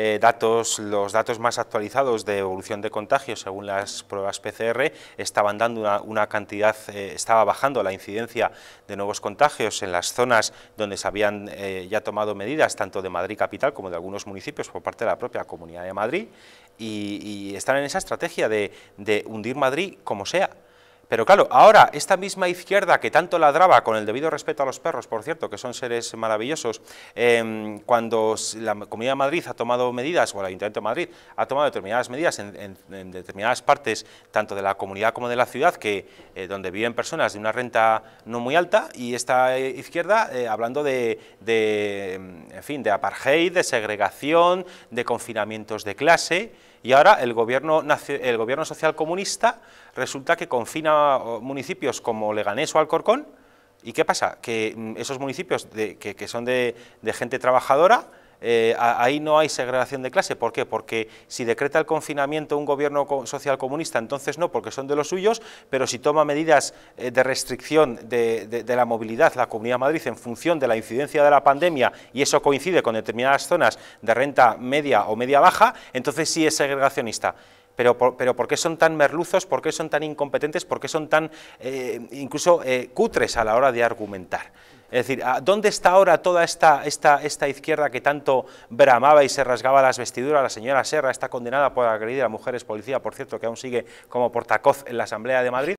Eh, datos, los datos más actualizados de evolución de contagios según las pruebas PCR estaban dando una, cantidad, eh, estaba bajando la incidencia de nuevos contagios en las zonas donde se habían eh, ya tomado medidas, tanto de Madrid capital como de algunos municipios por parte de la propia Comunidad de Madrid, y, están en esa estrategia de, de hundir Madrid como sea. Pero claro, ahora esta misma izquierda que tanto ladraba, con el debido respeto a los perros, por cierto, que son seres maravillosos, em, cuando la Comunidad de Madrid ha tomado medidas, o el Ayuntamiento de Madrid ha tomado determinadas medidas en, determinadas partes, tanto de la comunidad como de la ciudad, que, eh, donde viven personas de una renta no muy alta, y esta eh, izquierda eh, hablando de, de, em, fin, de apartheid, de segregación, de confinamientos de clase, y ahora el gobierno, el gobierno social comunista resulta que confina municipios como Leganés o Alcorcón, ¿y qué pasa? Que mm, esos municipios de, que, son de gente trabajadora eh, ahí no hay segregación de clase. ¿Por qué? Porque si decreta el confinamiento un gobierno social comunista, entonces no, porque son de los suyos, pero si toma medidas eh, de restricción de, la movilidad, la Comunidad de Madrid, en función de la incidencia de la pandemia, y eso coincide con determinadas zonas de renta media o media-baja, entonces sí es segregacionista. Pero, ¿por qué son tan merluzos? ¿Por qué son tan incompetentes? ¿Por qué son tan eh, incluso cutres a la hora de argumentar? Es decir, ah, ¿dónde está ahora toda esta, esta, esta, izquierda que tanto bramaba y se rasgaba las vestiduras? La señora Serra está condenada por agredir a mujeres policía, por cierto, que aún sigue como portacoz en la Asamblea de Madrid.